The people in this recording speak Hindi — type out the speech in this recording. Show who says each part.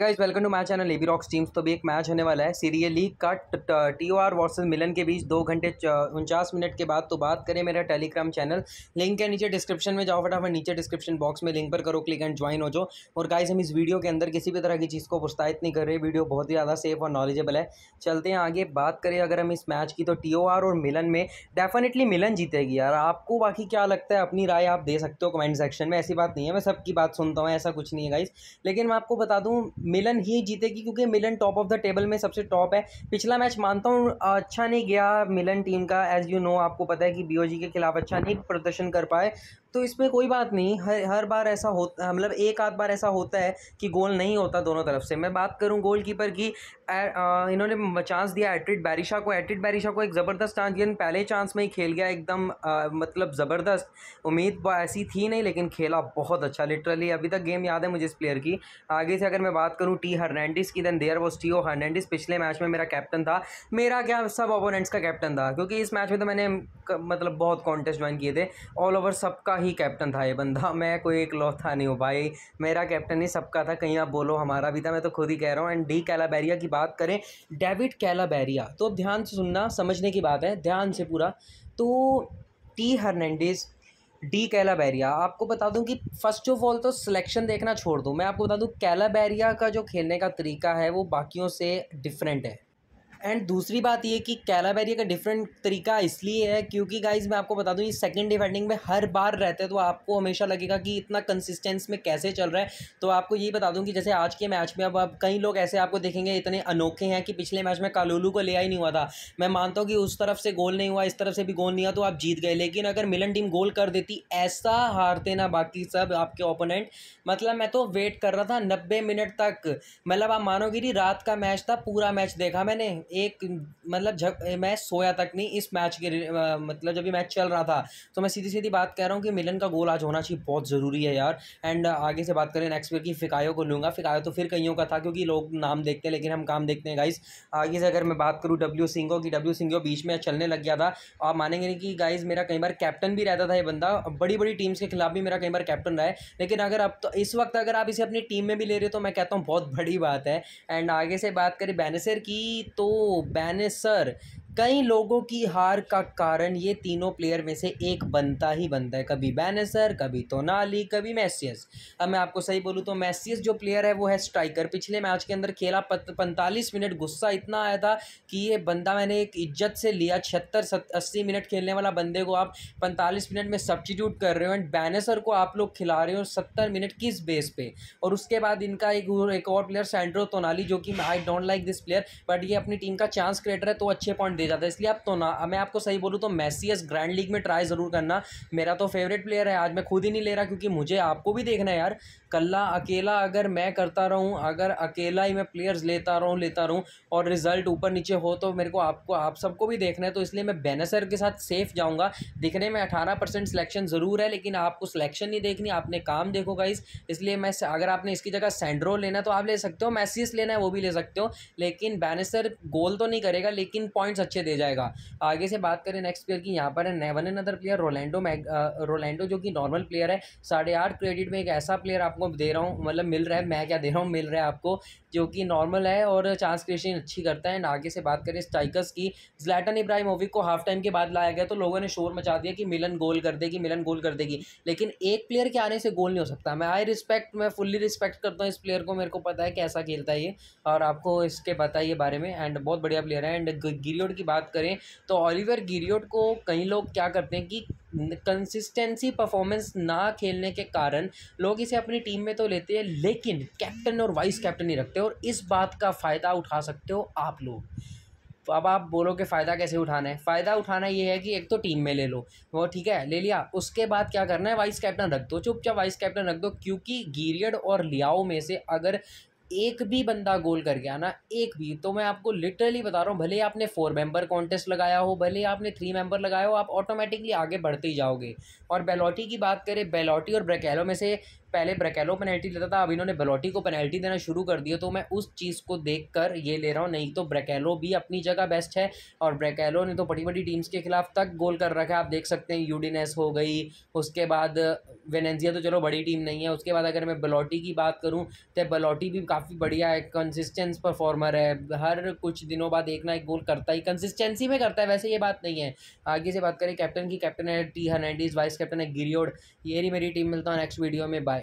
Speaker 1: guys welcome to my channel AB rocks teams तो भी एक मैच होने वाला है सीरियल लीग का T O R versus Milan के बीच दो घंटे उनचास मिनट के बाद तो बात करें मेरा टेलीग्राम चैनल लिंक के नीचे डिस्क्रिप्शन में जाओ फटाफट नीचे डिस्क्रिप्शन बॉक्स में लिंक पर करो क्लिक एंड ज्वाइन हो जाओ और गाइज हम इस वीडियो के अंदर किसी भी तरह की चीज़ को प्रोत्साहित नहीं कर रहे वीडियो बहुत ही ज़्यादा सेफ और नॉलेजेबल है चलते हैं आगे बात करें अगर हम इस मैच की तो टी ओ आर और मिलन में डेफिनेटली मिलन जीतेगी यार आपको बाकी क्या लगता है अपनी राय आप दे सकते हो कमेंट सेक्शन में ऐसी बात नहीं है मैं सबकी बात सुनता हूँ ऐसा कुछ नहीं है गाइज लेकिन मैं आपको बता दूँ मिलन ही जीतेगी क्योंकि Milan top of the table में सबसे टॉप है पिछला मैच मानता हूँ अच्छा नहीं गया मिलन टीम का एज यू नो आपको पता है कि बीओजी के खिलाफ अच्छा नहीं प्रदर्शन कर पाए तो इसमें कोई बात नहीं हर हर बार ऐसा होता मतलब एक आध बार ऐसा होता है कि गोल नहीं होता दोनों तरफ से मैं बात करूं गोलकीपर की आ, आ, इन्होंने चांस दिया एट्रिड बैरिशा को एट्रिड बैरिशा को एक ज़बरदस्त चांस दिया पहले चांस में ही खेल गया एकदम मतलब ज़बरदस्त उम्मीद ऐसी थी नहीं लेकिन खेला बहुत अच्छा लिटरली अभी तक गेम याद है मुझे इस प्लेयर की आगे से अगर मैं बात करूँ टी हर्नैंडिस की then there was Theo Hernandez पिछले मैच में मेरा कैप्टन था मेरा क्या सब ओपोनेंट्स का कैप्टन था क्योंकि इस मैच में तो मैंने मतलब बहुत कॉन्टेस्ट ज्वाइन किए थे ऑल ओवर सबका ही कैप्टन था ये बंदा मैं कोई एक लौ था नहीं हूँ भाई मेरा कैप्टन ही सबका था कहीं आप बोलो हमारा भी था मैं तो खुद ही कह रहा हूँ एंड डी कैलाबेरिया की बात करें डेविड कैलाबेरिया तो अब ध्यान से सुनना समझने की बात है ध्यान से पूरा तो टी हर्नैंडिस डी कैलाबेरिया आपको बता दूं कि फर्स्ट ऑफ ऑल तो सिलेक्शन देखना छोड़ दूं मैं आपको बता दूं कैलाबेरिया का जो खेलने का तरीका है वो बाकियों से डिफरेंट है एंड दूसरी बात ये कि कैलाबेरिया का डिफरेंट तरीका इसलिए है क्योंकि गाइज मैं आपको बता दूँ ये सेकंड डिफेंडिंग में हर बार रहते तो आपको हमेशा लगेगा कि इतना कंसिस्टेंस में कैसे चल रहा है तो आपको यही बता दूँ कि जैसे आज के मैच में अब आप कई लोग ऐसे आपको देखेंगे इतने अनोखे हैं कि पिछले मैच में कालोलू को लिया ही नहीं हुआ था मैं मानता हूँ कि उस तरफ से गोल नहीं हुआ इस तरफ से भी गोल नहीं हुआ तो आप जीत गए लेकिन अगर मिलन टीम गोल कर देती ऐसा हारते ना बाकी सब आपके ओपोनेंट मतलब मैं तो वेट कर रहा था नब्बे मिनट तक मतलब आप मानोगे नहीं रात का मैच था पूरा मैच देखा मैंने एक मतलब जब मैं सोया तक नहीं इस मैच के मतलब जब ये मैच चल रहा था तो मैं सीधी सीधी बात कह रहा हूँ कि मिलन का गोल आज होना चाहिए बहुत ज़रूरी है यार एंड आगे से बात करें नेक्स्ट वीर की फिकायों को लूँगा फ़िकायो तो फिर कईयों का था क्योंकि लोग नाम देखते हैं लेकिन हम काम देखते हैं गाइस आगे से अगर मैं बात करूँ डब्ल्यू सिंह की डब्ल्यू सिंह बीच में चलने लग गया था आप मानेंगे नहीं कि गाइज़ मेरा कई बार कैप्टन भी रहता था ये बंदा बड़ी बड़ी टीम्स के खिलाफ भी मेरा कई बार कैप्टन रहा है लेकिन अगर अब तो इस वक्त अगर आप इसे अपनी टीम में भी ले रहे हो तो मैं कहता हूँ बहुत बड़ी बात है एंड आगे से बात करें बैनसर की तो बैनेसर कई लोगों की हार का कारण ये तीनों प्लेयर में से एक बनता ही बनता है कभी बैनेसर कभी तोनाली कभी मैसियस अब मैं आपको सही बोलूँ तो मैसियस जो प्लेयर है वो है स्ट्राइकर पिछले मैच के अंदर खेला पैंतालीस मिनट गुस्सा इतना आया था कि ये बंदा मैंने एक इज्जत से लिया छिहत्तर अस्सी मिनट खेलने वाला बंदे को आप पैंतालीस मिनट में सब्सटीट्यूट कर रहे हो एंड बैनेसर को आप लोग खिला रहे हो सत्तर मिनट किस बेस पे और उसके बाद इनका एक एक और प्लेयर सेंड्रो तोनाली जो कि I don't like this player but ये अपनी टीम का चांस क्रिएटर है तो अच्छे पॉइंट दे जाता है इसलिए आप तो ना मैं आपको सही बोलूँ तो मैसी ग्रैंड लीग में ट्राई ज़रूर करना मेरा तो फेवरेट प्लेयर है आज मैं खुद ही नहीं ले रहा क्योंकि मुझे आपको भी देखना है यार कल्ला अकेला अगर मैं करता रहूँ अगर अकेला ही मैं प्लेयर्स लेता रहूँ लेता रहूँ और रिजल्ट ऊपर नीचे हो तो मेरे को आपको आप सबको भी देखना है तो इसलिए मैं बेनेसर के साथ सेफ जाऊँगा दिखने में अठारह परसेंट सिलेक्शन ज़रूर है लेकिन आपको सिलेक्शन नहीं देखनी आपने काम देखो गाइस इसलिए मैं अगर आपने इसकी जगह सेंड्रो लेना है तो आप ले सकते हो मैसीस लेना है वो भी ले सकते हो लेकिन बैनेसर गोल तो नहीं करेगा लेकिन पॉइंट्स अच्छे दे जाएगा आगे से बात करें नेक्स्ट प्लेयर की यहाँ पर है one another player Rolando मैग रोलैंडो जो कि नॉर्मल प्लेयर है साढ़े आठ क्रेडिट में एक ऐसा प्लेयर आपको दे रहा हूँ मतलब मिल रहा है मैं क्या दे रहा हूँ मिल रहा है आपको जो कि नॉर्मल है और चांस क्रिएशन अच्छी करता है एंड आगे से बात करें स्ट्राइकर्स की जलाटन इब्राहिमोविक को हाफ टाइम के बाद लाया गया तो लोगों ने शोर मचा दिया कि मिलन गोल कर देगी मिलन गोल कर देगी लेकिन एक प्लेयर के आने से गोल नहीं हो सकता मैं आई रिस्पेक्ट मैं फुल्ली रिस्पेक्ट करता हूँ इस प्लेयर को मेरे को पता है कैसा खेलता है ये और आपको इसके पता है ये बारे में एंड बहुत बढ़िया प्लेयर है एंड गिलोड की बात करें तो ओलिवर गिरियोट को कई लोग क्या करते हैं कि कंसिस्टेंसी परफॉर्मेंस ना खेलने के कारण लोग इसे अपनी टीम में तो लेते हैं लेकिन कैप्टन और वाइस कैप्टन नहीं रखते और इस बात का फ़ायदा उठा सकते हो आप लोग तो अब आप बोलो कि फ़ायदा कैसे उठाना है फ़ायदा उठाना ये है कि एक तो टीम में ले लो वो ठीक है ले लिया उसके बाद क्या करना है वाइस कैप्टन रख दो चुपचाप वाइस कैप्टन रख दो क्योंकि गीरियड और लियाओ में से अगर एक भी बंदा गोल कर गया ना एक भी तो मैं आपको लिटरली बता रहा हूँ भले आपने फोर मेंबर कॉन्टेस्ट लगाया हो भले आपने थ्री मेंबर लगाया हो आप ऑटोमेटिकली आगे बढ़ते ही जाओगे और बेलोटी की बात करें बेलोटी और ब्रैकेलो में से पहले ब्रैकेलो पेनल्टी लेता था अब इन्होंने बलोटी को पेनल्टी देना शुरू कर दिया तो मैं उस चीज़ को देख कर ये ले रहा हूँ नहीं तो ब्रैकेलो भी अपनी जगह बेस्ट है और ब्रैकेलो ने तो बड़ी बड़ी टीम्स के खिलाफ तक गोल कर रखा है आप देख सकते हैं यूडिनेस हो गई उसके बाद वेनेंजिया तो चलो बड़ी टीम नहीं है उसके बाद अगर मैं बलोटी की बात करूँ तो बलोटी भी काफ़ी बढ़िया है कंसिस्टेंस परफॉर्मर है हर कुछ दिनों बाद एक ना एक गोल करता ही कंसिस्टेंसी में करता है वैसे ये बात नहीं है आगे से बात करें कैप्टन की कैप्टन है टी हर्नैंडीज वाइस कैप्टन है गिरियोड ये मेरी टीम मिलता हूँ नेक्स्ट वीडियो में बाय